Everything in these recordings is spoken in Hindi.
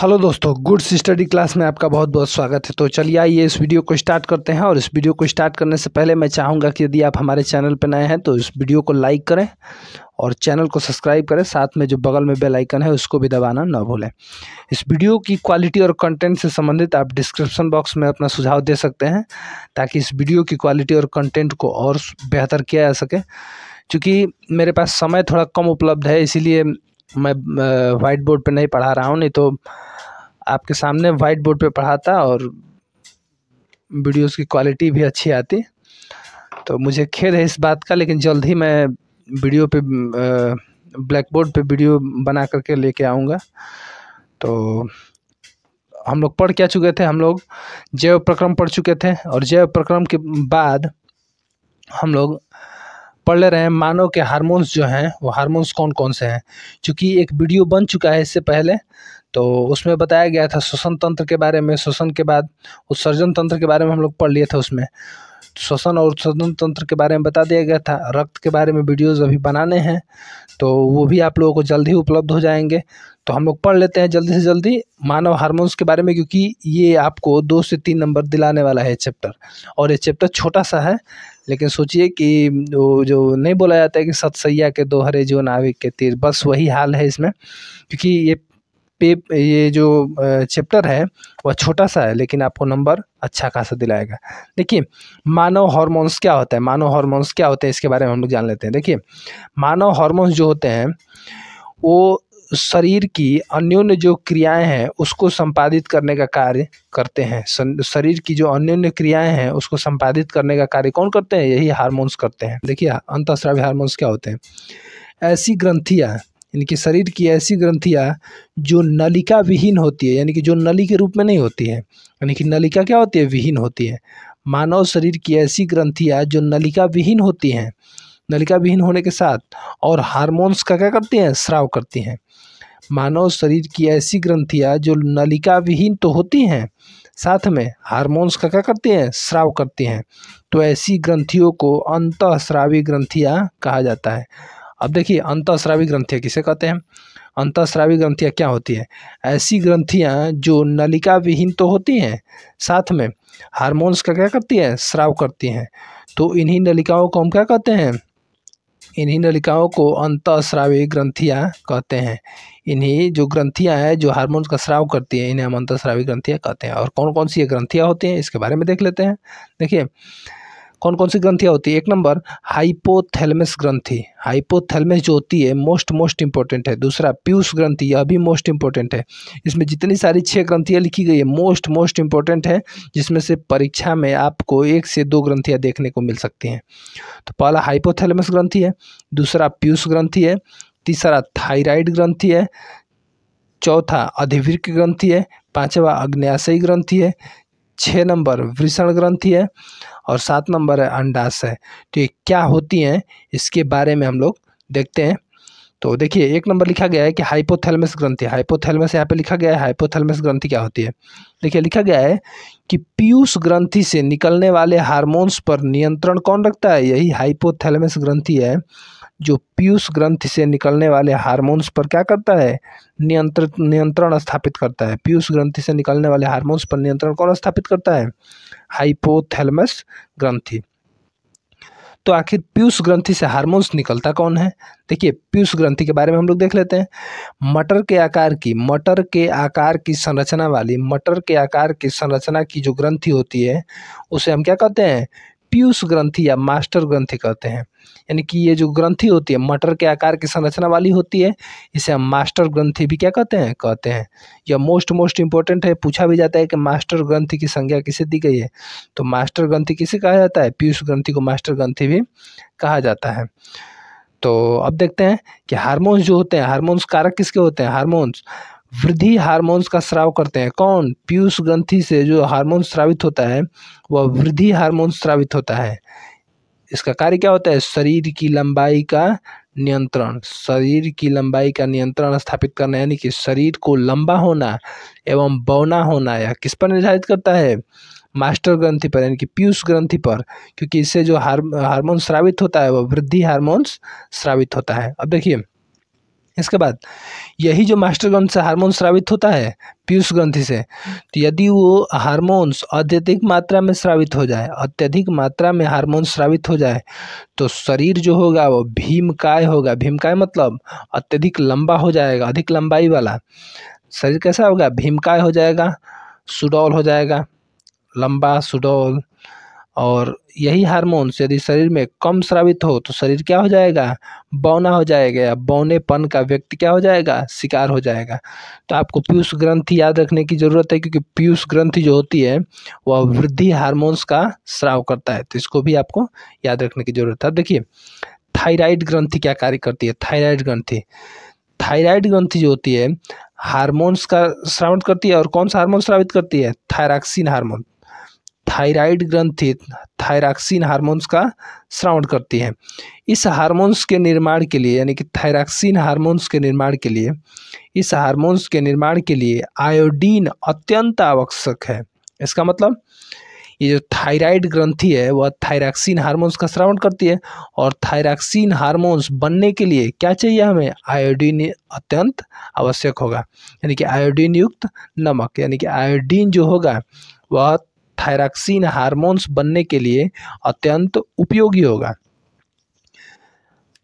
हेलो दोस्तों गुड्स स्टडी क्लास में आपका बहुत बहुत स्वागत है तो चलिए आइए इस वीडियो को स्टार्ट करते हैं और इस वीडियो को स्टार्ट करने से पहले मैं चाहूँगा कि यदि आप हमारे चैनल पर नए हैं तो इस वीडियो को लाइक करें और चैनल को सब्सक्राइब करें साथ में जो बगल में बेल आइकन है उसको भी दबाना ना भूलें इस वीडियो की क्वालिटी और कंटेंट से संबंधित आप डिस्क्रिप्शन बॉक्स में अपना सुझाव दे सकते हैं ताकि इस वीडियो की क्वालिटी और कंटेंट को और बेहतर किया जा सके चूँकि मेरे पास समय थोड़ा कम उपलब्ध है इसीलिए मैं वाइट बोर्ड पर नहीं पढ़ा रहा हूँ नहीं तो आपके सामने वाइट बोर्ड पर पढ़ाता और वीडियोस की क्वालिटी भी अच्छी आती तो मुझे खेद है इस बात का लेकिन जल्द ही मैं वीडियो पे ब्लैक बोर्ड पर वीडियो बना करके लेके आऊँगा तो हम लोग पढ़ क्या चुके थे हम लोग जैव प्रक्रम पढ़ चुके थे और जैव प्रक्रम के बाद हम लोग पढ़ ले रहे हैं मानव के हारमोन्स जो हैं वो हारमोन्स कौन कौन से हैं चूँकि एक वीडियो बन चुका है इससे पहले तो उसमें बताया गया था श्वसन तंत्र के बारे में श्वसन के बाद उत्सर्जन तंत्र के बारे में हम लोग पढ़ लिए थे उसमें श्वसन और उत्सर्जन तंत्र के बारे में बता दिया गया था रक्त के बारे में वीडियोज़ अभी बनाने हैं तो वो भी आप लोगों को जल्द ही उपलब्ध हो जाएंगे तो हम लोग पढ़ लेते हैं जल्दी से जल्दी मानव हार्मोन्स के बारे में क्योंकि ये आपको दो से तीन नंबर दिलाने वाला है चैप्टर और ये चैप्टर छोटा सा है लेकिन सोचिए कि वो जो नहीं बोला जाता है कि सतसैया के दोहरे जो नाविक के तीर बस वही हाल है इसमें क्योंकि ये पे ये जो चैप्टर है वह छोटा सा है लेकिन आपको नंबर अच्छा खासा दिलाएगा देखिए मानव हार्मोन्स क्या होता है मानव हार्मोन्स क्या होते हैं इसके बारे में हम लोग जान लेते हैं देखिए मानव हार्मोन्स जो होते हैं वो शरीर की अन्योन्य जो क्रियाएं हैं उसको संपादित करने का कार्य करते हैं शरीर की जो अन्योन्य क्रियाएं हैं उसको संपादित करने का कार्य कौन करते हैं यही हार्मोन्स करते हैं देखिए अंतस्रावी हार्मोन्स क्या होते हैं ऐसी ग्रंथियाँ कि शरीर की ऐसी ग्रंथियाँ जो नलिका विहीन होती है यानी कि जो नली के रूप में नहीं होती है यानी कि नलिका क्या होती है विहीन होती है मानव शरीर की ऐसी ग्रंथियाँ जो नलिका विहीन होती हैं नलिका विहीन होने के साथ और हार्मोन्स का क्या करती हैं स्राव करती हैं मानव शरीर की ऐसी ग्रंथियाँ जो नलिका विहीन तो होती हैं साथ में हार्मोन्स का क्या करती हैं स्राव करती हैं तो ऐसी ग्रंथियों को अंतःस्रावी ग्रंथियाँ कहा जाता है अब देखिए अंतःस्रावी ग्रंथियाँ किसे कहते हैं अंतःस्रावी ग्रंथियाँ क्या होती हैं ऐसी ग्रंथियाँ जो नलिका विहीन तो होती हैं साथ में हार्मोन्स का क्या करती हैं स्राव करती हैं तो इन्हीं नलिकाओं को हम क्या कहते हैं इन्हीं नलिकाओं को अंतःस्रावी ग्रंथियाँ कहते हैं इन्हीं जो ग्रंथियाँ हैं जो हार्मोन्स का स्राव करती हैं इन्हें हम अंतःस्रावी ग्रंथियाँ कहते हैं और कौन कौन सी ये ग्रंथियाँ होती हैं इसके बारे में देख लेते हैं देखिए कौन कौन सी ग्रंथियाँ होती है एक नंबर हाइपोथैलेमस ग्रंथि हाइपोथैलेमस जो होती है मोस्ट मोस्ट इंपॉर्टेंट है दूसरा पीयूष ग्रंथि यह भी मोस्ट इंपॉर्टेंट है इसमें जितनी सारी छः ग्रंथियाँ लिखी गई है मोस्ट मोस्ट इंपॉर्टेंट है जिसमें से परीक्षा में आपको एक से दो ग्रंथियाँ देखने को मिल सकती हैं तो पहला हाइपोथेलमिस ग्रंथि है दूसरा पीयूष ग्रंथि है तीसरा थाइराइड ग्रंथि है चौथा अधिवृक्क ग्रंथि है पांचवा अग्न्याशयी ग्रंथि है छः नंबर वृषण ग्रंथि है और सात नंबर है अंडाशय तो ये क्या होती हैं इसके बारे में हम लोग देखते हैं तो देखिए एक नंबर लिखा गया है कि हाइपोथैलमस ग्रंथि हाइपोथैलमस यहाँ पे लिखा गया है हाइपोथैलमस ग्रंथि क्या होती है देखिए लिखा गया है कि पीयूष ग्रंथि से निकलने वाले हार्मोन्स पर नियंत्रण कौन रखता है यही हाइपोथैलमस ग्रंथि है जो पीयूष ग्रंथ से निकलने वाले हार्मोन्स पर क्या करता है नियंत्रित नियंत्रण स्थापित करता है पीयूष ग्रंथि से निकलने वाले हार्मोन्स पर नियंत्रण कौन स्थापित करता है हाइपोथेलमस ग्रंथि तो आखिर पीयूष ग्रंथि से हार्मोन्स निकलता कौन है देखिए पीयूष ग्रंथि के बारे में हम लोग देख लेते हैं मटर के आकार की मटर के आकार की संरचना वाली मटर के आकार की संरचना की जो ग्रंथि होती है उसे हम क्या कहते हैं पीयूष ग्रंथि या मास्टर ग्रंथि कहते हैं यानी कि ये जो ग्रंथि होती है मटर के आकार की संरचना वाली होती है इसे हम मास्टर ग्रंथि भी क्या कहते हैं कहते हैं यह मोस्ट मोस्ट इंपॉर्टेंट है पूछा भी जाता है कि मास्टर ग्रंथि की संज्ञा किसे दी गई है तो मास्टर ग्रंथि किसे कहा जाता है पीयूष ग्रंथि को मास्टर ग्रंथि भी कहा जाता है तो अब देखते हैं कि हारमोन्स जो होते हैं हारमोन्स कारक किसके होते हैं हारमोन्स वृद्धि हार्मोन्स का स्राव करते हैं कौन पीयूष ग्रंथि से जो हार्मोन स्रावित होता है वह वृद्धि हार्मोन स्रावित होता है इसका कार्य क्या होता है शरीर की लंबाई का नियंत्रण शरीर की लंबाई का नियंत्रण स्थापित करना यानी कि शरीर को लंबा होना एवं बौना होना या किस पर निर्धारित करता है मास्टर ग्रंथि पर यानी कि पीयूष ग्रंथि पर क्योंकि इससे जो हार हार्मोन स्रावित होता है वह वृद्धि हार्मोन्स स्रावित होता है अब देखिए इसके बाद यही जो मास्टर ग्रंथ से हार्मोन स्रावित होता है पीयूष ग्रंथि से तो यदि वो हार्मोन्स अत्यधिक मात्रा में स्रावित हो जाए अत्यधिक मात्रा में हार्मोन स्रावित हो जाए तो शरीर जो होगा वो भीमकाय होगा भीमकाय मतलब अत्यधिक लंबा हो जाएगा अधिक लंबाई वाला शरीर कैसा होगा भीमकाय हो जाएगा सुडौल हो जाएगा लंबा सुडौल और यही हारमोन्स यदि शरीर में कम स्रावित हो तो शरीर क्या हो जाएगा बौना हो जाएगा या बौनेपन का व्यक्ति क्या हो जाएगा शिकार हो जाएगा तो आपको पीयूष ग्रंथि याद रखने की ज़रूरत है क्योंकि पीयूष ग्रंथि जो होती है वह वृद्धि हार्मोन्स का श्राव करता है तो इसको भी आपको याद रखने की ज़रूरत है देखिए थायराइड ग्रंथि क्या कार्य करती है थायराइड ग्रंथि थायराइड ग्रंथि जो होती है हार्मोन्स का श्रावण करती है और कौन सा हार्मोन श्रावित करती है थायराक्सिन हार्मोन थायराइड ग्रंथि थायराक्सिन हार्मोन्स का श्रावण करती है इस हार्मोन्स के निर्माण के लिए यानी कि थायराक्सिन हार्मोन्स के निर्माण के लिए इस हार्मोन्स के निर्माण के लिए आयोडीन अत्यंत आवश्यक है इसका मतलब ये जो थायराइड ग्रंथि है वह थायराक्सिन हार्मोन्स का श्रावण करती है और थायराक्सिन हार्मोन्स बनने के लिए क्या चाहिए हमें आयोडीन अत्यंत आवश्यक होगा यानी कि आयोडीन युक्त नमक यानी कि आयोडीन जो होगा वह थायरॉक्सिन हार्मोन्स बनने के लिए अत्यंत उपयोगी होगा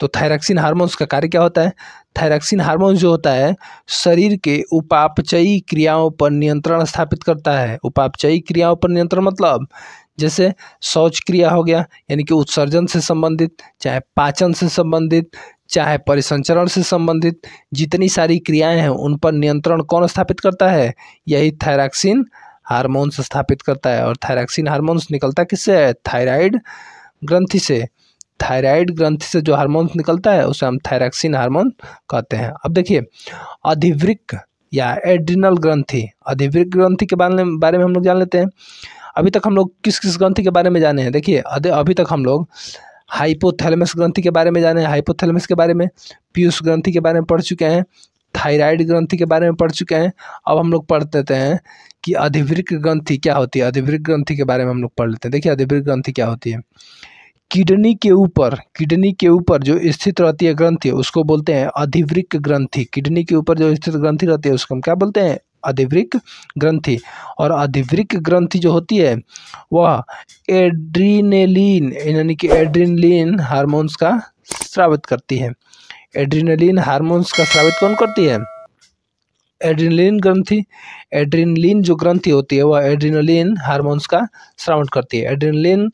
तो थायरॉक्सिन हार्मोन्स का कार्य क्या होता है थायरॉक्सिन हार्मोन्स जो होता है शरीर के उपापचयी क्रियाओं पर नियंत्रण स्थापित करता है उपापचयी क्रियाओं पर नियंत्रण मतलब जैसे शौच क्रिया हो गया यानी कि उत्सर्जन से संबंधित चाहे पाचन से संबंधित चाहे परिसंचरण से संबंधित जितनी सारी क्रियाएं हैं उन पर नियंत्रण कौन स्थापित करता है यही थायरॉक्सिन हार्मोन्स स्थापित करता है और थायरॉक्सिन हार्मोन्स निकलता किससे है थायराइड ग्रंथि से थायराइड ग्रंथि से जो हार्मोन्स निकलता है उसे हम थायरॉक्सिन हार्मोन कहते हैं अब देखिए अधिवृक या एड्रिनल ग्रंथि अधिवृक ग्रंथि के बारे में बारे में हम लोग जान लेते हैं अभी तक हम लोग किस किस ग्रंथि के बारे में जाने हैं देखिए अभी तक हम लोग हाइपोथैलेमस ग्रंथि के बारे में जाने हैं हाइपोथैलेमस के बारे में पीयूष ग्रंथि के बारे में पढ़ चुके हैं थायराइड ग्रंथि के बारे में पढ़ चुके हैं अब हम लोग पढ़ देते हैं कि अधिवृक्क ग्रंथि क्या होती है अधिवृक्क ग्रंथि के बारे में हम लोग पढ़ लेते हैं देखिए अधिवृक्क ग्रंथि क्या होती है किडनी के ऊपर किडनी के ऊपर जो स्थित रहती है ग्रंथि उसको बोलते हैं अधिवृक्क ग्रंथि किडनी के ऊपर जो स्थित ग्रंथि रहती है उसको हम क्या बोलते हैं अधिवृक्क ग्रंथि और अधिवृक्क ग्रंथि जो होती है वह एड्रीनेलिन यानी कि एड्रीनलिन हार्मोन्स का स्रावित करती है एड्रीनेलिन हार्मोन्स का स्रावित कौन करती है एड्रीनलिन ग्रंथि एड्रिनलिन जो ग्रंथि होती है वह एड्रिनलिन हार्मोन्स का श्रवण करती है एड्रिनलिन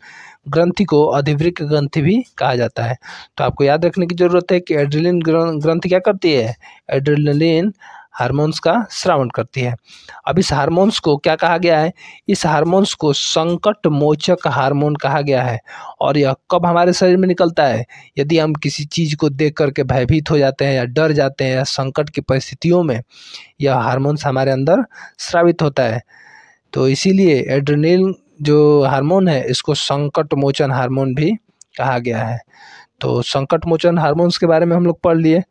ग्रंथि को अधिवृक्क ग्रंथि भी कहा जाता है तो आपको याद रखने की जरूरत है कि एड्रिनलिन ग्रंथि क्या करती है एड्रीनलिन हार्मोन्स का श्रावण करती है अब इस हार्मोन्स को क्या कहा गया है इस हार्मोन्स को संकट मोचक हार्मोन कहा गया है और यह कब हमारे शरीर में निकलता है यदि हम किसी चीज़ को देख करके भयभीत हो जाते हैं या डर जाते हैं या संकट की परिस्थितियों में यह हार्मोन्स हमारे अंदर श्रावित होता है तो इसीलिए एड्रेनिल जो हारमोन है इसको संकट मोचन हारमोन भी कहा गया है तो संकट मोचन हारमोन्स के बारे में हम लोग पढ़ लिए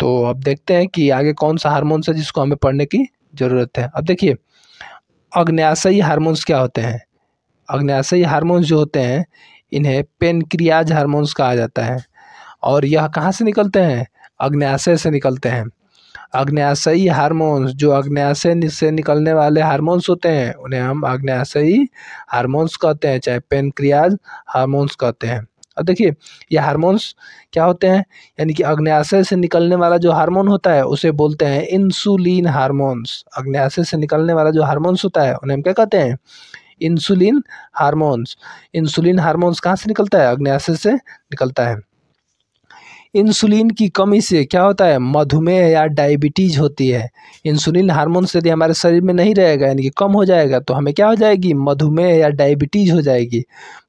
तो अब देखते हैं कि आगे कौन सा हारमोन्स है जिसको हमें पढ़ने की ज़रूरत है अब देखिए अग्न्याशयी हारमोन्स क्या होते हैं अग्न्याशयी हारमोन्स जो होते हैं इन्हें पेनक्रियाज हारमोन्स कहा जाता है और यह कहाँ से निकलते हैं अग्न्याशय से निकलते हैं अग्न्याशयी हारमोन्स जो अग्न्याशय से निकलने वाले हारमोन्स होते हैं उन्हें हम अग्न्याशयी हारमोन्स कहते हैं चाहे पेनक्रियाज हारमोन्स कहते हैं अब देखिए ये हार्मोन्स क्या होते हैं यानी कि अग्न्याशय से निकलने वाला जो हार्मोन होता है उसे बोलते हैं इंसुलिन हार्मोन्स अग्न्याशय से निकलने वाला जो हार्मोन्स होता है उन्हें हम क्या कहते हैं इंसुलिन हार्मोन्स इंसुलिन हार्मोन्स कहाँ से निकलता है अग्न्याशय से निकलता है इंसुलिन की कमी से क्या होता है मधुमेह या डायबिटीज होती है इंसुलिन से यदि हमारे शरीर में नहीं रहेगा यानी कि कम हो जाएगा तो हमें क्या हो जाएगी मधुमेह या डायबिटीज हो जाएगी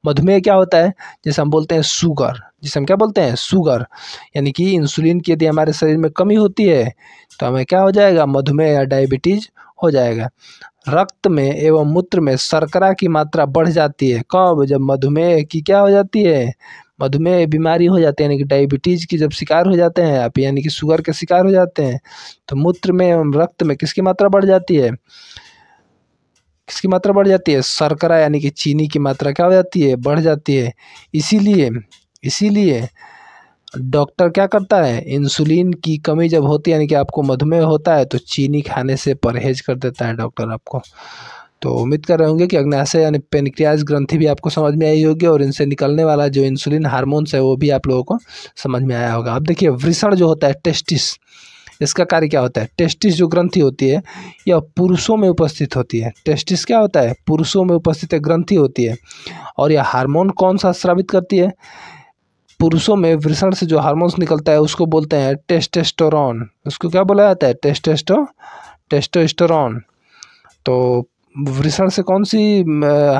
मधुमेह क्या होता है जैसे हम बोलते हैं शुगर जिसे हम क्या बोलते हैं शुगर यानी कि इंसुलिन की यदि हमारे शरीर में कमी होती है तो हमें क्या हो जाएगा मधुमेह या डायबिटीज हो जाएगा रक्त में एवं मूत्र में शर्करा की मात्रा बढ़ जाती है कब जब मधुमेह की क्या हो जाती है मधुमेह बीमारी हो जाते हैं यानी कि डायबिटीज़ की जब शिकार हो जाते हैं आप यानी कि शुगर के शिकार हो जाते हैं तो मूत्र में एवं रक्त में किसकी मात्रा बढ़ जाती है किसकी मात्रा बढ़ जाती है शर्करा यानी कि चीनी की मात्रा क्या हो जाती है बढ़ जाती है इसीलिए इसीलिए डॉक्टर क्या करता है इंसुलिन की कमी जब होती है यानी कि आपको मधुमेह होता है तो चीनी खाने से परहेज कर देता है डॉक्टर आपको तो उम्मीद कर रहे होंगे कि अग्नाशय यानी पेनिक्रियाज ग्रंथि भी आपको समझ में आई होगी और इनसे निकलने वाला जो इंसुलिन हार्मोन्स है वो भी आप लोगों को समझ में आया होगा अब देखिए वृषण जो होता है टेस्टिस इसका कार्य क्या होता है टेस्टिस जो ग्रंथि होती है यह पुरुषों में उपस्थित होती है टेस्टिस क्या होता है पुरुषों में उपस्थित एक ग्रंथि होती है और यह हार्मोन कौन सा स्रावित करती है पुरुषों में वृषण से जो हार्मोन्स निकलता है उसको बोलते हैं टेस्टेस्टोरॉन उसको क्या बोला जाता है टेस्टेस्टो टेस्टोस्टोरॉन तो वृषण से कौन सी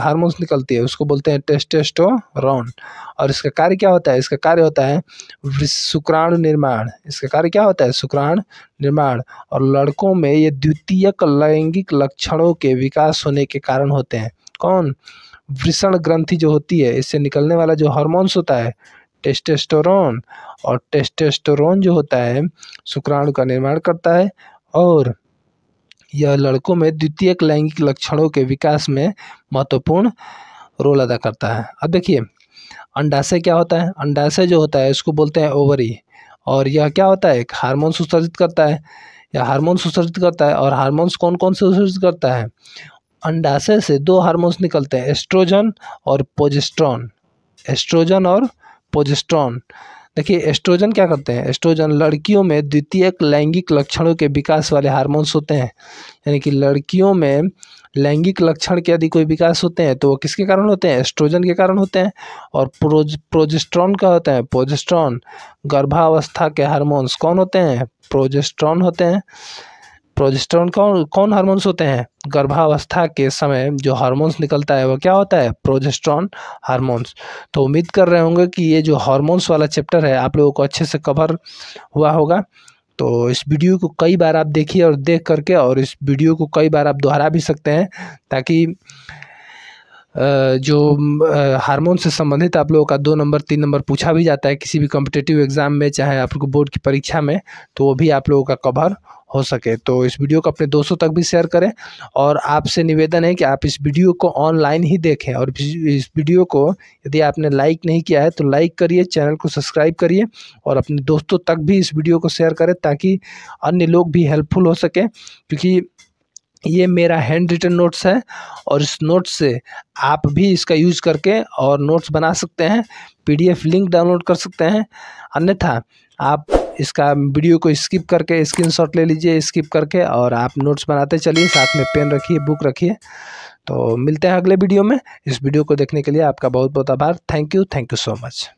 हार्मोन्स निकलती है उसको बोलते हैं टेस्टेस्टोरॉन और इसका कार्य क्या होता है इसका कार्य होता है शुक्राणु निर्माण इसका कार्य क्या होता है शुक्राणु निर्माण और लड़कों में ये द्वितीयक लैंगिक लक्षणों के विकास होने के कारण होते हैं कौन वृषण ग्रंथि जो होती है इससे निकलने वाला जो हार्मोन्स होता है टेस्टेस्टोरॉन और टेस्टेस्टोरॉन जो होता है शुक्राणु का निर्माण करता है और यह लड़कों में द्वितीयक लैंगिक लक्षणों के विकास में महत्वपूर्ण रोल अदा करता है अब देखिए अंडाशय क्या होता है अंडाशय जो होता है उसको बोलते हैं ओवरी और यह क्या होता है एक हारमोन सुसर्जित करता है या हारमोन सुसर्जित करता है और हारमोन्स कौन कौन से सुसर्जित करता है अंडाशय से दो हारमोन्स निकलते हैं एस्ट्रोजन और पोजेस्ट्रॉन एस्ट्रोजन और पोजेस्ट्रॉन देखिए एस्ट्रोजन क्या करते हैं एस्ट्रोजन लड़कियों में द्वितीयक लैंगिक लक्षणों के विकास वाले हार्मोन्स होते हैं यानी कि लड़कियों में लैंगिक लक्षण के यदि कोई विकास होते हैं तो वो किसके कारण होते हैं एस्ट्रोजन के कारण होते हैं और प्रोज प्रोजेस्ट्रॉन का होता है प्रोजेस्ट्रॉन गर्भावस्था के हार्मोन्स कौन होते हैं प्रोजेस्ट्रॉन होते हैं प्रोजेस्टेरोन कौन कौन हार्मोन्स होते हैं गर्भावस्था के समय जो हार्मोन्स निकलता है वो क्या होता है प्रोजेस्ट्रॉन हार्मोन्स तो उम्मीद कर रहे होंगे कि ये जो हार्मोन्स वाला चैप्टर है आप लोगों को अच्छे से कवर हुआ होगा तो इस वीडियो को कई बार आप देखिए और देख करके और इस वीडियो को कई बार आप दोहरा भी सकते हैं ताकि जो हार्मोन से संबंधित आप लोगों का दो नंबर तीन नंबर पूछा भी जाता है किसी भी कॉम्पिटेटिव एग्ज़ाम में चाहे आप लोग बोर्ड की परीक्षा में तो वो भी आप लोगों का कवर हो सके तो इस वीडियो को अपने दोस्तों तक भी शेयर करें और आपसे निवेदन है कि आप इस वीडियो को ऑनलाइन ही देखें और इस वीडियो को यदि आपने लाइक नहीं किया है तो लाइक करिए चैनल को सब्सक्राइब करिए और अपने दोस्तों तक भी इस वीडियो को शेयर करें ताकि अन्य लोग भी हेल्पफुल हो सकें क्योंकि ये मेरा हैंड रिटन नोट्स है और इस नोट्स से आप भी इसका यूज करके और नोट्स बना सकते हैं पीडीएफ लिंक डाउनलोड कर सकते हैं अन्यथा आप इसका वीडियो को स्किप करके स्क्रीनशॉट ले लीजिए स्किप करके और आप नोट्स बनाते चलिए साथ में पेन रखिए बुक रखिए तो मिलते हैं अगले वीडियो में इस वीडियो को देखने के लिए आपका बहुत बहुत आभार thank you thank you so much